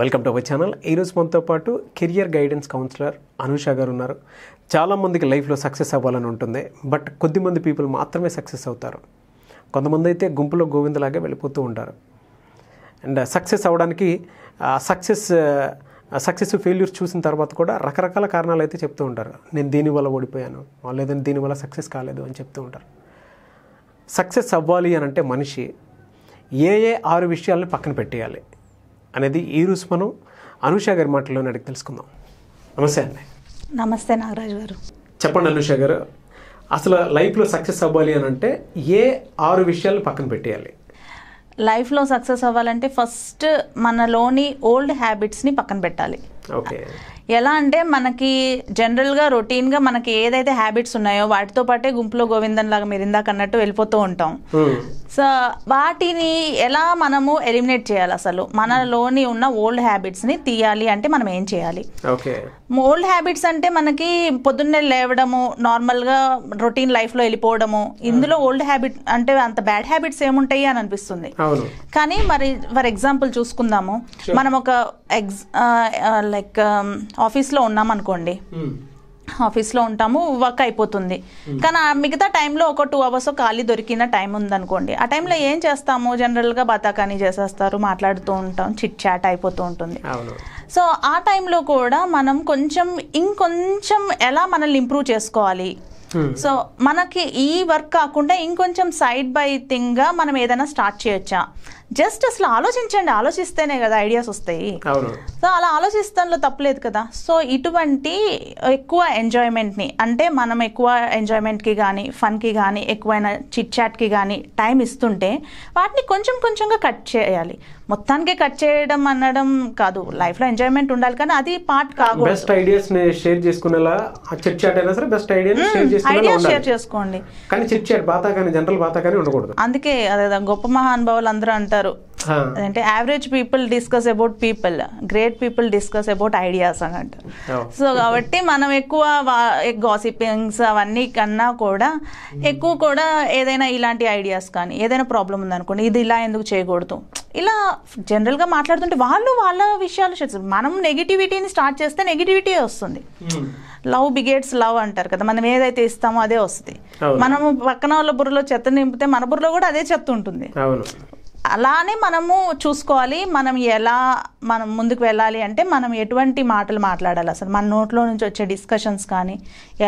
Welcome to our channel ఈరోజు మనతో పాటు కెరియర్ గైడెన్స్ కౌన్సిలర్ అనూష గారు ఉన్నారు చాలామందికి లైఫ్లో సక్సెస్ అవ్వాలని ఉంటుంది బట్ కొద్దిమంది పీపుల్ మాత్రమే సక్సెస్ అవుతారు కొంతమంది అయితే గుంపులో గోవిందలాగా వెళ్ళిపోతూ ఉంటారు అండ్ సక్సెస్ uh, అవ్వడానికి సక్సెస్ సక్సెస్ ఫెయిల్యూర్స్ చూసిన తర్వాత కూడా రకరకాల కారణాలు అయితే చెప్తూ ఉంటారు నేను దీనివల్ల ఓడిపోయాను లేదంటే దీనివల్ల సక్సెస్ కాలేదు అని చెప్తూ ఉంటారు సక్సెస్ అవ్వాలి అని అంటే మనిషి ఏ ఏ ఆరు విషయాలను పక్కన పెట్టేయాలి అనేది ఈరోజు మనం అనుష గారి మాటల్లో అడిగి తెలుసుకుందాం నమస్తే అండి నమస్తే నాగరాజు గారు చెప్పండి అనుష గారు అసలు లైఫ్లో సక్సెస్ అవ్వాలి అని అంటే ఏ ఆరు విషయాలు పక్కన పెట్టేయాలి లైఫ్లో సక్సెస్ అవ్వాలంటే ఫస్ట్ మనలోని ఓల్డ్ హ్యాబిట్స్ని పక్కన పెట్టాలి ఓకే ఎలా అంటే మనకి జనరల్గా రొటీన్గా మనకి ఏదైతే హ్యాబిట్స్ ఉన్నాయో వాటితో పాటే గుంపులో గోవిందన్ లాగా మీరు ఇందాక అన్నట్టు వెళ్ళిపోతూ ఉంటాం సో hmm. వాటిని ఎలా మనము ఎలిమినేట్ చేయాలి అసలు మనలోని ఉన్న ఓల్డ్ హ్యాబిట్స్ని తీయాలి అంటే మనం ఏం చేయాలి ఓల్డ్ హ్యాబిట్స్ అంటే మనకి పొద్దున్నే లేవడము నార్మల్గా రొటీన్ లైఫ్లో వెళ్ళిపోవడము ఇందులో ఓల్డ్ hmm. హ్యాబిట్ అంటే అంత బ్యాడ్ హ్యాబిట్స్ ఏముంటాయి అని అనిపిస్తుంది కానీ మరి ఫర్ ఎగ్జాంపుల్ చూసుకుందాము మనం ఒక ఎగ్జ్ లైక్ uh, uh, um, ఆఫీస్లో ఉన్నాం అనుకోండి ఆఫీస్లో ఉంటాము వర్క్ అయిపోతుంది కానీ ఆ మిగతా టైంలో ఒక టూ అవర్స్ ఖాళీ దొరికిన టైం ఉందనుకోండి ఆ టైంలో ఏం చేస్తాము జనరల్గా బతాకాని చేసేస్తారు మాట్లాడుతూ ఉంటాం చిట్ చాట్ అయిపోతూ ఉంటుంది సో ఆ టైంలో కూడా మనం కొంచెం ఇంకొంచెం ఎలా మనల్ని ఇంప్రూవ్ చేసుకోవాలి సో hmm. మనకి ఈ వర్క్ కాకుండా ఇంకొంచెం సైడ్ బై థింగ్ గా మనం ఏదైనా స్టార్ట్ చేయొచ్చా జస్ట్ అసలు ఆలోచించండి ఆలోచిస్తేనే కదా ఐడియాస్ వస్తాయి సో అలా ఆలోచిస్తానులో తప్పలేదు కదా సో ఇటువంటి ఎక్కువ ఎంజాయ్మెంట్ని అంటే మనం ఎక్కువ ఎంజాయ్మెంట్కి కానీ ఫన్కి కానీ ఎక్కువైనా చిట్ చాట్కి కానీ టైం ఇస్తుంటే వాటిని కొంచెం కొంచెంగా కట్ చేయాలి మొత్తానికి కట్ చేయడం అనడం కాదు లైఫ్ లో ఎంజాయ్మెంట్ ఉండాలి కానీ అది పార్ట్ కాదు బెస్ట్ ఐడియాస్ షేర్ చేసుకునేలా సరే బెస్ట్ షేర్ షేర్ చేసుకోండి కానీ బాతా కానీ జనరల్ బాతా కానీ ఉండకూడదు అందుకే అదే గొప్ప మహానుభావులు అందరూ అంటారు అంటే average people discuss about people great people discuss about ideas అన్నట్టు సో కాబట్టి మనం ఎక్కువ గాసిపింగ్స్ అవన్నీ కన్నా కూడా ఎక్కువ కూడా ఏదైనా ఇలాంటి ఐడియాస్ కానీ ఏదైనా ప్రాబ్లం ఉందనుకోండి ఇది ఇలా ఎందుకు చేయకూడదు ఇలా జనరల్గా మాట్లాడుతుంటే వాళ్ళు వాళ్ళ విషయాలు మనం నెగిటివిటీని స్టార్ట్ చేస్తే నెగిటివిటీ వస్తుంది లవ్ బిగేట్స్ లవ్ అంటారు కదా మనం ఏదైతే ఇస్తామో అదే వస్తుంది మనం పక్కన వాళ్ళ బుర్రలో చెత్త నింపితే మన బుర్రలో కూడా అదే చెత్త ఉంటుంది అలానే మనము చూసుకోవాలి మనం ఎలా మనం ముందుకు వెళ్ళాలి అంటే మనం ఎటువంటి మాటలు మాట్లాడాలి అసలు మన నోట్లో నుంచి వచ్చే డిస్కషన్స్ కానీ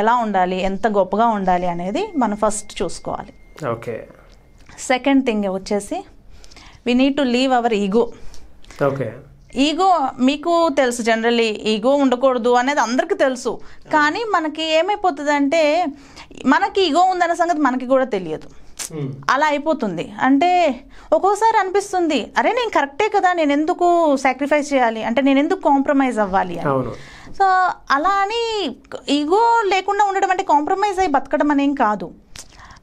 ఎలా ఉండాలి ఎంత గొప్పగా ఉండాలి అనేది మనం ఫస్ట్ చూసుకోవాలి ఓకే సెకండ్ థింగ్ వచ్చేసి we need to leave our ego okay ego మీకు తెలుసు జనరల్లీ ఈగో ఉండకూడదు అనేది అందరికీ తెలుసు కానీ మనకి ఏమైపోతుంది అంటే మనకి ఈగో ఉందన్న సంగతి మనకి కూడా తెలియదు Hmm. అలా అయిపోతుంది అంటే ఒక్కోసారి అనిపిస్తుంది అరే నేను కరెక్టే కదా నేను ఎందుకు సాక్రిఫైస్ చేయాలి అంటే నేను ఎందుకు కాంప్రమైజ్ అవ్వాలి అని సో అలా అని ఈగో లేకుండా ఉండడం అంటే కాంప్రమైజ్ అయ్యి బతకడం అనేం కాదు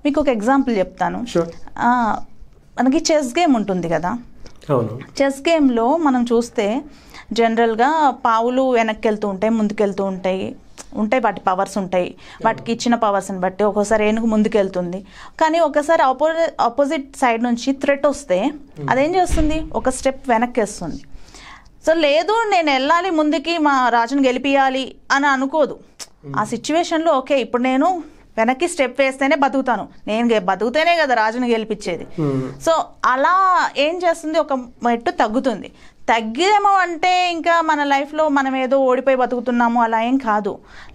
మీకు ఒక ఎగ్జాంపుల్ చెప్తాను మనకి చెస్ గేమ్ ఉంటుంది కదా చెస్ గేమ్లో మనం చూస్తే జనరల్గా పావులు వెనక్కి వెళ్తూ ఉంటాయి ముందుకెళ్తూ ఉంటాయి ఉంటాయి వాటి పవర్స్ ఉంటాయి వాటికి ఇచ్చిన పవర్స్ని బట్టి ఒక్కోసారి ఏనుగు ముందుకెళ్తుంది కానీ ఒకసారి అపో ఆపోజిట్ సైడ్ నుంచి థ్రెట్ వస్తే hmm. అదేం చేస్తుంది ఒక స్టెప్ వెనక్కి వేస్తుంది సో లేదు నేను వెళ్ళాలి ముందుకి మా రాజును గెలిపియాలి అని అనుకోదు ఆ సిచ్యువేషన్లో hmm. ఓకే ఇప్పుడు నేను వెనక్కి స్టెప్ వేస్తేనే బతుకుతాను నేను బతుకుతేనే కదా రాజుని గెలిపించేది hmm. సో అలా ఏం చేస్తుంది ఒక మెట్టు తగ్గుతుంది తగ్గేమో అంటే ఇంకా మన లైఫ్లో మనం ఏదో ఓడిపోయి బతుకుతున్నాము అలా ఏం కాదు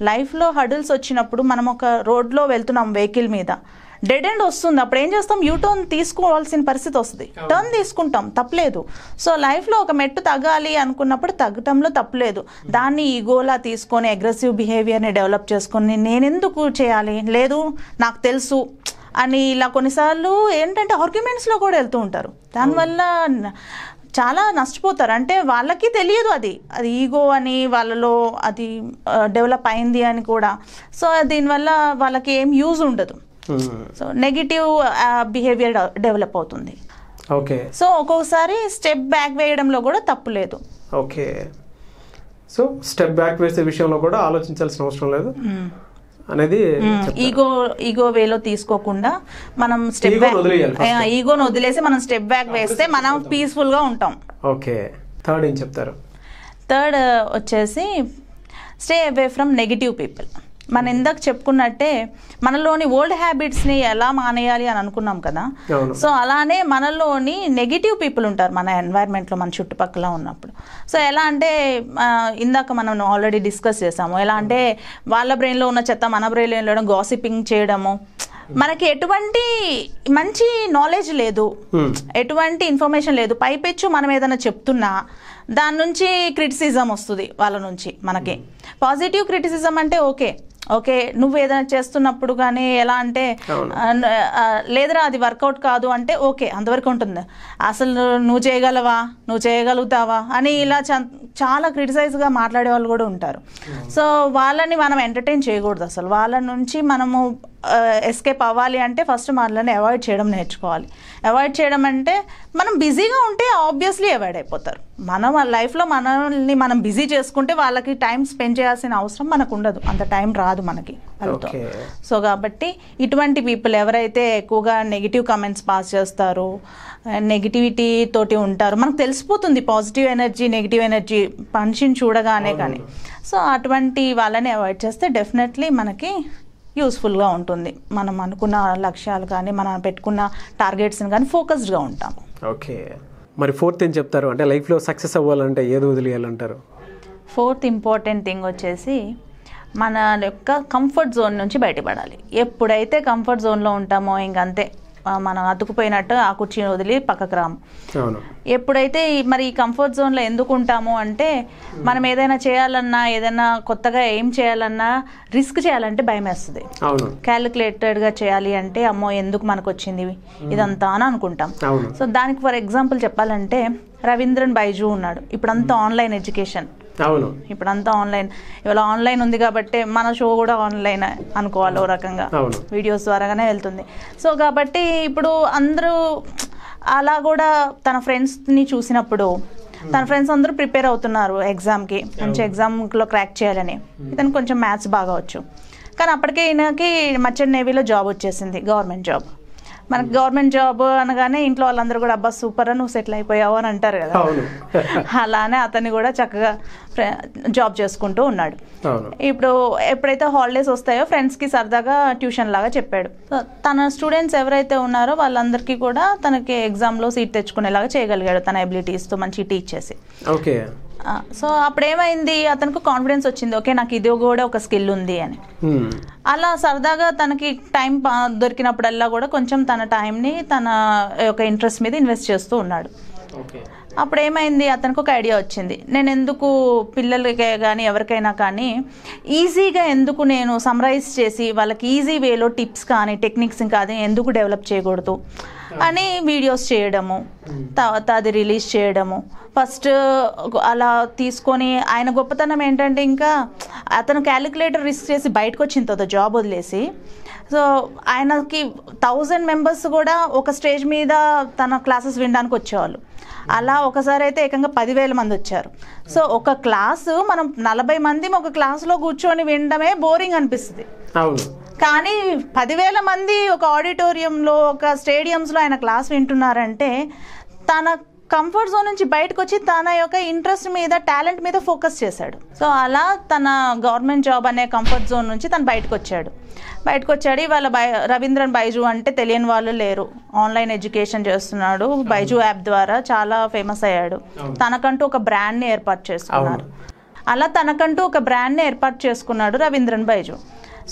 లైఫ్లో హడుల్స్ వచ్చినప్పుడు మనం ఒక రోడ్లో వెళ్తున్నాం వెహికల్ మీద డెడ్ ఎండ్ వస్తుంది అప్పుడు ఏం చేస్తాం యూ టర్న్ తీసుకోవాల్సిన పరిస్థితి వస్తుంది టర్న్ తీసుకుంటాం తప్పలేదు సో లైఫ్లో ఒక మెట్టు తగ్గాలి అనుకున్నప్పుడు తగ్గటంలో తప్పలేదు దాన్ని ఈగోలా తీసుకొని అగ్రెసివ్ బిహేవియర్ని డెవలప్ చేసుకొని నేనెందుకు చేయాలి లేదు నాకు తెలుసు అని ఇలా కొన్నిసార్లు ఏంటంటే ఆర్గ్యుమెంట్స్లో కూడా వెళ్తూ ఉంటారు దానివల్ల చాలా నష్టపోతారు అంటే వాళ్ళకి తెలియదు అది అది ఈగో అని వాళ్ళలో అది డెవలప్ అయింది అని కూడా సో దీనివల్ల వాళ్ళకి ఏం యూజ్ ఉండదు సో నెగిటివ్ బిహేవియర్ డెవలప్ అవుతుంది ఓకే సో ఒక్కొక్కసారి స్టెప్ బ్యాక్ వేయడంలో కూడా తప్పు లేదు ఓకే సో స్టెప్ బ్యాక్ వేసే విషయంలో కూడా ఆలోచించాల్సిన అవసరం లేదు అనేది ఈగో ఈగో వేలో తీసుకోకుండా మనం స్టెప్ బ్యాక్ ఈగోను వదిలేసి మనం స్టెప్ బ్యాక్ వేస్తే మనం పీస్ఫుల్ గా ఉంటాం ఓకే థర్డ్ ఏం చెప్తారు థర్డ్ వచ్చేసి stay away from negative people మనం ఇందాక చెప్పుకున్నట్టే మనలోని ఓల్డ్ హ్యాబిట్స్ని ఎలా మానేయాలి అని అనుకున్నాం కదా సో అలానే మనలోని నెగిటివ్ పీపుల్ ఉంటారు మన ఎన్వైర్న్మెంట్లో మన చుట్టుపక్కల ఉన్నప్పుడు సో ఎలా అంటే ఇందాక మనం ఆల్రెడీ డిస్కస్ చేసాము ఎలా అంటే వాళ్ళ బ్రెయిన్లో ఉన్న చెత్త మన బ్రెయిన్లో వెళ్ళడం గాసిపింగ్ చేయడము మనకి ఎటువంటి మంచి నాలెడ్జ్ లేదు ఎటువంటి ఇన్ఫర్మేషన్ లేదు పైపెచ్చు మనం ఏదైనా చెప్తున్నా దాని నుంచి క్రిటిసిజం వస్తుంది వాళ్ళ నుంచి మనకి పాజిటివ్ క్రిటిసిజం అంటే ఓకే ఓకే నువ్వు ఏదైనా చేస్తున్నప్పుడు కానీ ఎలా అంటే లేదరా అది వర్కౌట్ కాదు అంటే ఓకే అంతవరకు ఉంటుంది అసలు నువ్వు చేయగలవా నువ్వు చేయగలుగుతావా అని ఇలా చాలా క్రిటిసైజ్గా మాట్లాడే వాళ్ళు కూడా ఉంటారు సో వాళ్ళని మనం ఎంటర్టైన్ చేయకూడదు అసలు వాళ్ళ నుంచి మనము ఎస్కేప్ అవ్వాలి అంటే ఫస్ట్ మనల్ని అవాయిడ్ చేయడం నేర్చుకోవాలి అవాయిడ్ చేయడం అంటే మనం బిజీగా ఉంటే ఆబ్వియస్లీ అవాయిడ్ అయిపోతారు మనం లైఫ్లో మనల్ని మనం బిజీ చేసుకుంటే వాళ్ళకి టైం స్పెండ్ చేయాల్సిన అవసరం మనకు ఉండదు అంత టైం రాదు మనకి వాళ్ళతో సో కాబట్టి ఇటువంటి పీపుల్ ఎవరైతే ఎక్కువగా నెగిటివ్ కమెంట్స్ పాస్ చేస్తారో నెగిటివిటీ తోటి ఉంటారు మనకు తెలిసిపోతుంది పాజిటివ్ ఎనర్జీ నెగిటివ్ ఎనర్జీ మనిషిని చూడగానే కానీ సో అటువంటి వాళ్ళని అవాయిడ్ చేస్తే డెఫినెట్లీ మనకి యూస్ఫుల్గా ఉంటుంది మనం అనుకున్న లక్ష్యాలు కానీ మనం పెట్టుకున్న టార్గెట్స్ని కానీ ఫోకస్డ్గా ఉంటాం ఓకే మరి ఫోర్త్ ఏం చెప్తారు అంటే లైఫ్లో సక్సెస్ అవ్వాలంటే ఏదో వదిలేయాలంటారు ఫోర్త్ ఇంపార్టెంట్ థింగ్ వచ్చేసి మన యొక్క కంఫర్ట్ జోన్ నుంచి బయటపడాలి ఎప్పుడైతే కంఫర్ట్ జోన్లో ఉంటామో ఇంకంతే మనం అతుకుపోయినట్టు ఆ కుర్చీని వదిలి పక్కకు రాము ఎప్పుడైతే మరి ఈ కంఫర్ట్ జోన్లో ఎందుకు ఉంటాము అంటే మనం ఏదైనా చేయాలన్నా ఏదైనా కొత్తగా ఏం చేయాలన్నా రిస్క్ చేయాలంటే భయం వేస్తుంది క్యాలిక్యులేటెడ్గా చేయాలి అంటే అమ్మో ఎందుకు మనకు వచ్చింది ఇదంతా అని అనుకుంటాం సో దానికి ఫర్ ఎగ్జాంపుల్ చెప్పాలంటే రవీంద్రన్ బైజు ఉన్నాడు ఇప్పుడంతా ఆన్లైన్ ఎడ్యుకేషన్ అవును ఇప్పుడు అంతా ఆన్లైన్ ఇవాళ ఆన్లైన్ ఉంది కాబట్టి మన షో కూడా ఆన్లైన్ అనుకోవాలి ఓ రకంగా వీడియోస్ ద్వారాగానే వెళ్తుంది సో కాబట్టి ఇప్పుడు అందరూ అలా కూడా తన ఫ్రెండ్స్ని చూసినప్పుడు తన ఫ్రెండ్స్ hmm. అందరూ ప్రిపేర్ అవుతున్నారు ఎగ్జామ్కి మంచి ఎగ్జామ్లో క్రాక్ చేయాలని hmm. ఇతను కొంచెం మ్యాథ్స్ బాగా వచ్చు కానీ అప్పటికే ఈయనకి మర్చెంట్ నేవీలో జాబ్ వచ్చేసింది గవర్నమెంట్ జాబ్ మనకు hmm. గవర్నమెంట్ జాబ్ అనగానే ఇంట్లో వాళ్ళందరూ కూడా అబ్బా సూపర్ నువ్వు సెటిల్ అయిపోయావు అని అంటారు కదా అలానే అతన్ని కూడా చక్కగా జాబ్ చేసుకుంటూ ఉన్నాడు ఇప్పుడు ఎప్పుడైతే హాలిడేస్ వస్తాయో ఫ్రెండ్స్ కి సరదాగా ట్యూషన్ లాగా చెప్పాడు తన స్టూడెంట్స్ ఎవరైతే ఉన్నారో వాళ్ళందరికీ కూడా తనకి ఎగ్జామ్ లో సీట్ తెచ్చుకునేలాగా చేయగలిగాడు తన ఎబిలిటీస్ తో మంచి టీచ్ చేసి ఓకే సో అప్పుడు ఏమైంది అతనికి కాన్ఫిడెన్స్ వచ్చింది ఓకే నాకు ఇది కూడా ఒక స్కిల్ ఉంది అని అలా సరదాగా తనకి టైం దొరికినప్పుడల్లా కూడా కొంచెం తన టైంని తన యొక్క ఇంట్రెస్ట్ మీద ఇన్వెస్ట్ చేస్తూ ఉన్నాడు అప్పుడు ఏమైంది అతనికి ఒక ఐడియా వచ్చింది నేను ఎందుకు పిల్లలకే కానీ ఎవరికైనా కానీ ఈజీగా ఎందుకు నేను సమరైజ్ చేసి వాళ్ళకి ఈజీ వేలో టిప్స్ కానీ టెక్నిక్స్ కానీ ఎందుకు డెవలప్ చేయకూడదు అని వీడియోస్ చేయడము తర్వాత అది రిలీజ్ చేయడము ఫస్ట్ అలా తీసుకొని ఆయన గొప్పతనం ఏంటంటే ఇంకా అతను క్యాలిక్యులేటర్ రిస్క్ చేసి బయటకు వచ్చిన తర్వాత జాబ్ వదిలేసి సో ఆయనకి థౌజండ్ మెంబర్స్ కూడా ఒక స్టేజ్ మీద తన క్లాసెస్ వినడానికి వచ్చేవాళ్ళు అలా ఒకసారి అయితే ఏకంగా పదివేల మంది వచ్చారు సో ఒక క్లాసు మనం నలభై మంది ఒక క్లాస్లో కూర్చొని వినడమే బోరింగ్ అనిపిస్తుంది కానీ పదివేల మంది ఒక ఆడిటోరియంలో ఒక స్టేడియంస్లో ఆయన క్లాస్ వింటున్నారంటే తన కంఫర్ట్ జోన్ నుంచి బయటకు వచ్చి తన యొక్క ఇంట్రెస్ట్ మీద టాలెంట్ మీద ఫోకస్ చేశాడు సో అలా తన గవర్నమెంట్ జాబ్ అనే కంఫర్ట్ జోన్ నుంచి తను బయటకు వచ్చాడు బయటకు వచ్చాడు ఇవాళ బై రవీంద్రన్ బైజు అంటే తెలియని వాళ్ళు లేరు ఆన్లైన్ ఎడ్యుకేషన్ చేస్తున్నాడు బైజు యాప్ ద్వారా చాలా ఫేమస్ అయ్యాడు తనకంటూ ఒక బ్రాండ్ని ఏర్పాటు చేసుకున్నారు అలా తనకంటూ ఒక బ్రాండ్ని ఏర్పాటు చేసుకున్నాడు రవీంద్రన్ బైజు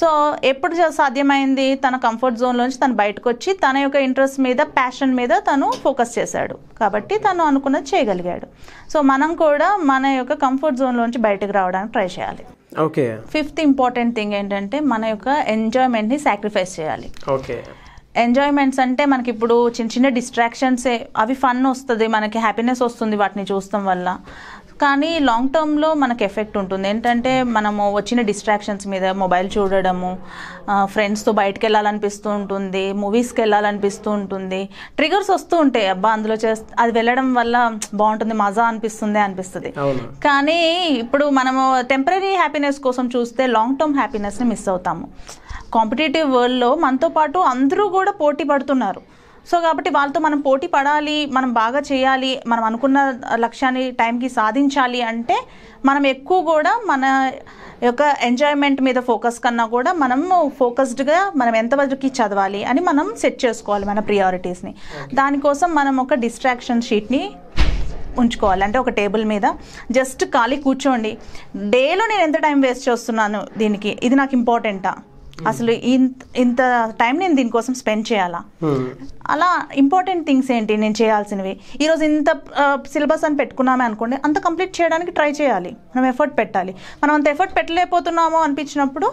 సో ఎప్పుడు సాధ్యమైంది తన కంఫర్ట్ జోన్లోంచి తను బయటకు వచ్చి తన యొక్క ఇంట్రెస్ట్ మీద ప్యాషన్ మీద తను ఫోకస్ చేశాడు కాబట్టి తను అనుకున్నది చేయగలిగాడు సో మనం కూడా మన యొక్క కంఫర్ట్ జోన్లోంచి బయటకు రావడానికి ట్రై చేయాలి ఓకే ఫిఫ్త్ ఇంపార్టెంట్ థింగ్ ఏంటంటే మన యొక్క ఎంజాయ్మెంట్ని సాక్రిఫైస్ చేయాలి ఓకే ఎంజాయ్మెంట్స్ అంటే మనకి ఇప్పుడు చిన్న చిన్న డిస్ట్రాక్షన్సే అవి ఫన్ వస్తుంది మనకి హ్యాపీనెస్ వస్తుంది వాటిని చూస్తాం వల్ల కానీ లాంగ్ టర్మ్లో మనకు ఎఫెక్ట్ ఉంటుంది ఏంటంటే మనము వచ్చిన డిస్ట్రాక్షన్స్ మీద మొబైల్ చూడడము ఫ్రెండ్స్తో బయటకు వెళ్ళాలనిపిస్తూ ఉంటుంది మూవీస్కి వెళ్ళాలనిపిస్తూ ఉంటుంది ట్రిగర్స్ వస్తూ ఉంటాయి అబ్బా అందులో చేస్తే అది వెళ్ళడం వల్ల బాగుంటుంది మజా అనిపిస్తుంది అనిపిస్తుంది కానీ ఇప్పుడు మనము టెంపరీ హ్యాపీనెస్ కోసం చూస్తే లాంగ్ టర్మ్ హ్యాపీనెస్ని మిస్ అవుతాము కాంపిటేటివ్ వరల్డ్లో మనతో పాటు అందరూ కూడా పోటీ పడుతున్నారు సో కాబట్టి వాళ్ళతో మనం పోటీ పడాలి మనం బాగా చేయాలి మనం అనుకున్న లక్ష్యాన్ని టైంకి సాధించాలి అంటే మనం ఎక్కువ కూడా మన యొక్క ఎంజాయ్మెంట్ మీద ఫోకస్ కన్నా కూడా మనం ఫోకస్డ్గా మనం ఎంతవరకు చదవాలి అని మనం సెట్ చేసుకోవాలి మన ప్రియారిటీస్ని దానికోసం మనం ఒక డిస్ట్రాక్షన్ షీట్ని ఉంచుకోవాలి అంటే ఒక టేబుల్ మీద జస్ట్ ఖాళీ కూర్చోండి డేలో నేను ఎంత టైం వేస్ట్ చేస్తున్నాను దీనికి ఇది నాకు ఇంపార్టెంటా hmm. అసలు ఇంత ఇంత టైం నేను దీనికోసం స్పెండ్ చేయాలా hmm. అలా ఇంపార్టెంట్ థింగ్స్ ఏంటి నేను చేయాల్సినవి ఈరోజు ఇంత సిలబస్ అని పెట్టుకున్నామే అనుకోండి అంత కంప్లీట్ చేయడానికి ట్రై చేయాలి మనం ఎఫర్ట్ పెట్టాలి మనం అంత ఎఫర్ట్ పెట్టలేకపోతున్నామో అనిపించినప్పుడు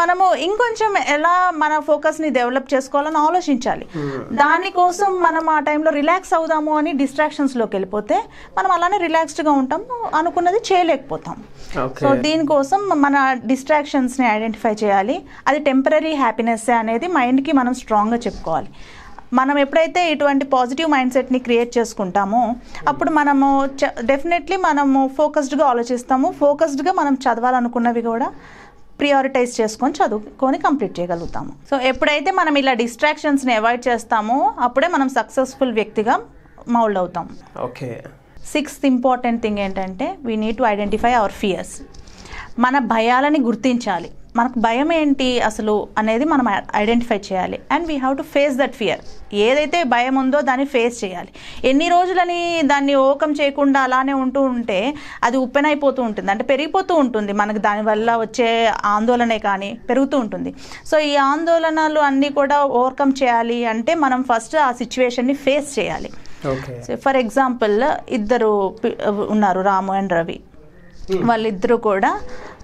మనము ఇంకొంచెం ఎలా మన ఫోకస్ని డెవలప్ చేసుకోవాలని ఆలోచించాలి hmm. దానికోసం మనం ఆ టైంలో రిలాక్స్ అవుదాము అని డిస్ట్రాక్షన్స్లోకి వెళ్ళిపోతే మనం అలానే రిలాక్స్డ్గా ఉంటాము అనుకున్నది చేయలేకపోతాం సో దీనికోసం మన డిస్ట్రాక్షన్స్ని ఐడెంటిఫై చేయాలి అది టెంపరీ హ్యాపీనెస్ అనేది మైండ్కి మనం స్ట్రాంగ్గా చెప్పుకోవాలి మనం ఎప్పుడైతే ఇటువంటి పాజిటివ్ మైండ్ సెట్ని క్రియేట్ చేసుకుంటామో అప్పుడు మనము డెఫినెట్లీ మనము ఫోకస్డ్గా ఆలోచిస్తాము ఫోకస్డ్గా మనం చదవాలనుకున్నవి కూడా ప్రియారిటైజ్ చేసుకొని చదువుకొని కంప్లీట్ చేయగలుగుతాము సో ఎప్పుడైతే మనం ఇలా డిస్ట్రాక్షన్స్ని అవాయిడ్ చేస్తామో అప్పుడే మనం సక్సెస్ఫుల్ వ్యక్తిగా మౌల్డ్ అవుతాం ఓకే సిక్స్త్ ఇంపార్టెంట్ థింగ్ ఏంటంటే we need to identify our fears మన భయాలని గుర్తించాలి మనకు భయం ఏంటి అసలు అనేది మనం ఐడెంటిఫై చేయాలి and we have to face that fear ఏదైతే భయం ఉందో దాన్ని ఫేస్ చేయాలి ఎన్ని రోజులని దాన్ని ఓకం చేయకుండా అలానే ఉంటూ ఉంటే అది అయిపోతూ ఉంటుంది అంటే పెరిగిపోతూ ఉంటుంది మనకు దానివల్ల వచ్చే ఆందోళనే కానీ పెరుగుతూ ఉంటుంది సో ఈ ఆందోళనలు అన్నీ కూడా ఓవర్కమ్ చేయాలి అంటే మనం ఫస్ట్ ఆ సిచ్యువేషన్ని ఫేస్ చేయాలి ఫర్ ఎగ్జాంపుల్ ఇద్దరు ఉన్నారు రాము అండ్ రవి Hmm. వాళ్ళిద్దరూ కూడా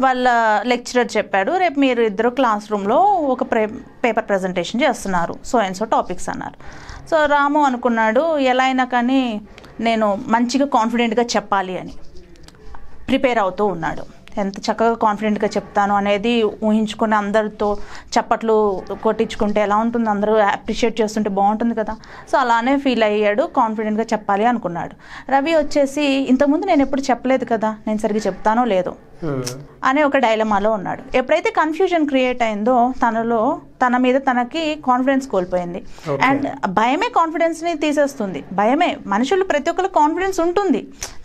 వాళ్ళ లెక్చరర్ చెప్పాడు రేపు మీరు ఇద్దరు క్లాస్ రూమ్లో ఒక ప్రే పేపర్ ప్రజెంటేషన్ చేస్తున్నారు సో అండ్ సో టాపిక్స్ అన్నారు సో రాము అనుకున్నాడు ఎలా అయినా కానీ నేను మంచిగా కాన్ఫిడెంట్గా చెప్పాలి అని ప్రిపేర్ అవుతూ ఉన్నాడు ఎంత చక్కగా కాన్ఫిడెంట్గా చెప్తాను అనేది ఊహించుకుని అందరితో చప్పట్లు కొట్టించుకుంటే ఎలా ఉంటుంది అందరూ అప్రిషియేట్ చేస్తుంటే బాగుంటుంది కదా సో అలానే ఫీల్ అయ్యాడు కాన్ఫిడెంట్గా చెప్పాలి అనుకున్నాడు రవి వచ్చేసి ఇంతకుముందు నేను ఎప్పుడు చెప్పలేదు కదా నేను సరిగ్గా చెప్తానో లేదో అనే ఒక డైలమాలో ఉన్నాడు ఎప్పుడైతే కన్ఫ్యూజన్ క్రియేట్ అయిందో తనలో తన మీద తనకి కాన్ఫిడెన్స్ కోల్పోయింది అండ్ భయమే కాన్ఫిడెన్స్ని తీసేస్తుంది భయమే మనుషులు ప్రతి ఒక్కరు కాన్ఫిడెన్స్ ఉంటుంది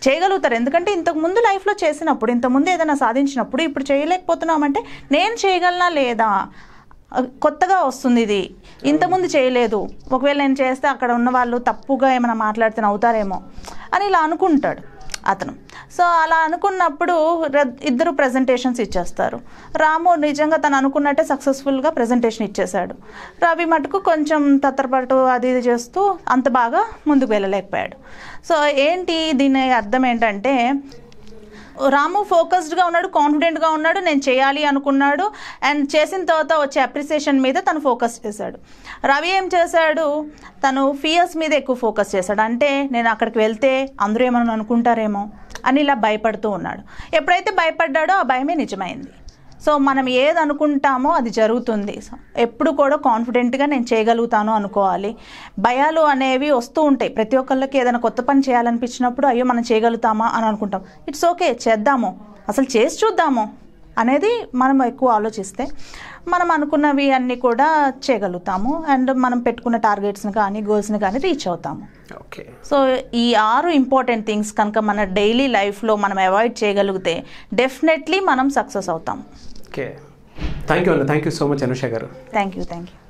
చేయగలుగుతారు ఎందుకంటే ఇంతకు ముందు లైఫ్లో చేసినప్పుడు ఇంతకుముందు ఏదైనా సాధించినప్పుడు ఇప్పుడు చేయలేకపోతున్నామంటే నేను చేయగలనా లేదా కొత్తగా వస్తుంది ఇది ఇంతకుముందు చేయలేదు ఒకవేళ నేను చేస్తే అక్కడ ఉన్న వాళ్ళు తప్పుగా ఏమైనా మాట్లాడితే అవుతారేమో అని ఇలా అనుకుంటాడు అతను సో అలా అనుకున్నప్పుడు ఇద్దరు ప్రజెంటేషన్స్ ఇచ్చేస్తారు రాము నిజంగా తను అనుకున్నట్టే సక్సెస్ఫుల్గా ప్రజెంటేషన్ ఇచ్చేశాడు రవి మటుకు కొంచెం తత్తరపాటు అది ఇది చేస్తూ అంత బాగా ముందుకు వెళ్ళలేకపోయాడు సో ఏంటి దీని అర్థం ఏంటంటే రాము ఫోకస్డ్గా ఉన్నాడు కాన్ఫిడెంట్గా ఉన్నాడు నేను చేయాలి అనుకున్నాడు అండ్ చేసిన తర్వాత వచ్చే అప్రిసియేషన్ మీద తను ఫోకస్ చేశాడు రవి ఏం చేశాడు తను ఫియర్స్ మీద ఎక్కువ ఫోకస్ చేశాడు అంటే నేను అక్కడికి వెళ్తే అందరూ ఏమైనా అనుకుంటారేమో అని ఇలా భయపడుతూ ఉన్నాడు ఎప్పుడైతే భయపడ్డాడో ఆ భయమే నిజమైంది సో మనం ఏది అనుకుంటామో అది జరుగుతుంది ఎప్పుడు కూడా కాన్ఫిడెంట్గా నేను చేయగలుగుతాను అనుకోవాలి భయాలు అనేవి వస్తూ ఉంటాయి ప్రతి ఒక్కళ్ళకి ఏదైనా కొత్త పని చేయాలనిపించినప్పుడు అయ్యో మనం చేయగలుగుతామా అని అనుకుంటాం ఇట్స్ ఓకే చేద్దాము అసలు చేసి చూద్దాము అనేది మనం ఎక్కువ ఆలోచిస్తే మనం అనుకున్నవి అన్నీ కూడా చేయగలుగుతాము అండ్ మనం పెట్టుకున్న టార్గెట్స్ని కానీ గోల్స్ని కానీ రీచ్ అవుతాము ఓకే సో ఈ ఆరు ఇంపార్టెంట్ థింగ్స్ కనుక మన డైలీ లైఫ్లో మనం అవాయిడ్ చేయగలిగితే డెఫినెట్లీ మనం సక్సెస్ అవుతాం okay thank you thank you so much Anusha garu thank you thank you